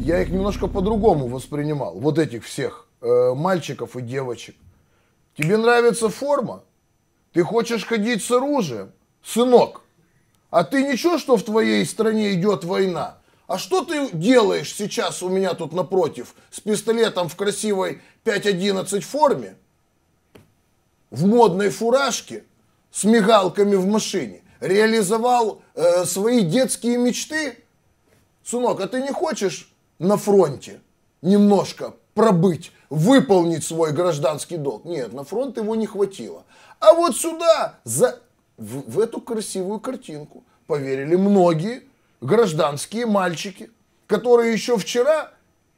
я их немножко по-другому воспринимал, вот этих всех э, мальчиков и девочек. Тебе нравится форма? Ты хочешь ходить с оружием? Сынок, а ты ничего, что в твоей стране идет война? А что ты делаешь сейчас у меня тут напротив с пистолетом в красивой 5.11 форме, в модной фуражке, с мигалками в машине? Реализовал э, свои детские мечты? Сынок, а ты не хочешь на фронте немножко пробыть, выполнить свой гражданский долг. Нет, на фронт его не хватило. А вот сюда, за, в, в эту красивую картинку, поверили многие гражданские мальчики, которые еще вчера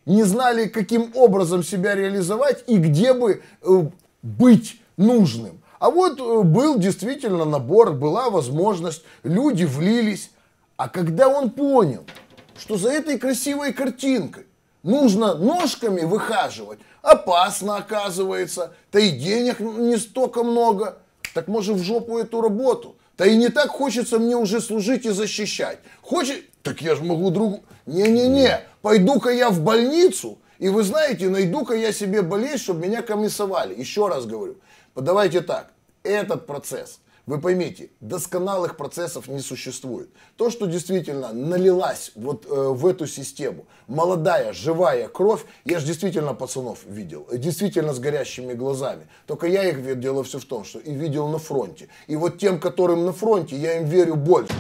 не знали, каким образом себя реализовать и где бы э, быть нужным. А вот э, был действительно набор, была возможность, люди влились. А когда он понял, что за этой красивой картинкой нужно ножками выхаживать. Опасно оказывается, да и денег не столько много. Так может в жопу эту работу. Да и не так хочется мне уже служить и защищать. хочешь так я же могу другу. Не-не-не, пойду-ка я в больницу, и вы знаете, найду-ка я себе болезнь, чтобы меня комиссовали. Еще раз говорю, подавайте так, этот процесс – вы поймите, досконалых процессов не существует. То, что действительно налилась вот э, в эту систему молодая, живая кровь, я же действительно пацанов видел, э, действительно с горящими глазами. Только я их видел, дело все в том, что и видел на фронте. И вот тем, которым на фронте, я им верю больше.